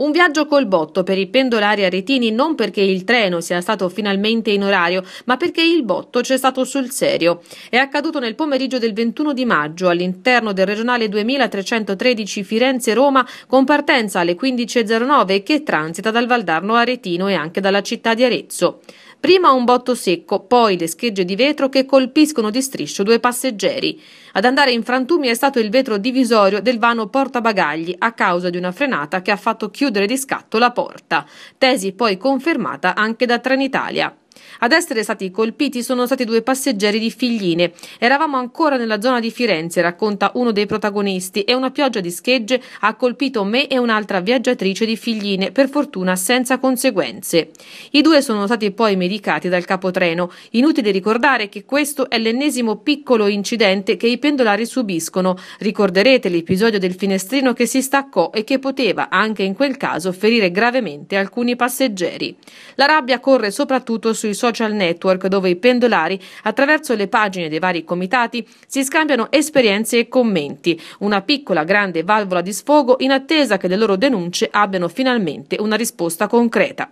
Un viaggio col botto per i pendolari aretini non perché il treno sia stato finalmente in orario, ma perché il botto c'è stato sul serio. È accaduto nel pomeriggio del 21 di maggio all'interno del regionale 2313 Firenze-Roma con partenza alle 15.09 che transita dal Valdarno Aretino e anche dalla città di Arezzo. Prima un botto secco, poi le schegge di vetro che colpiscono di striscio due passeggeri. Ad andare in frantumi è stato il vetro divisorio del vano portabagagli a causa di una frenata che ha fatto chiudere di scatto la porta. Tesi poi confermata anche da Trenitalia. Ad essere stati colpiti sono stati due passeggeri di Figline. Eravamo ancora nella zona di Firenze, racconta uno dei protagonisti, e una pioggia di schegge ha colpito me e un'altra viaggiatrice di Figline, per fortuna senza conseguenze. I due sono stati poi medicati dal capotreno. Inutile ricordare che questo è l'ennesimo piccolo incidente che i pendolari subiscono. Ricorderete l'episodio del finestrino che si staccò e che poteva, anche in quel caso, ferire gravemente alcuni passeggeri. La rabbia corre soprattutto sui social network dove i pendolari, attraverso le pagine dei vari comitati, si scambiano esperienze e commenti, una piccola grande valvola di sfogo in attesa che le loro denunce abbiano finalmente una risposta concreta.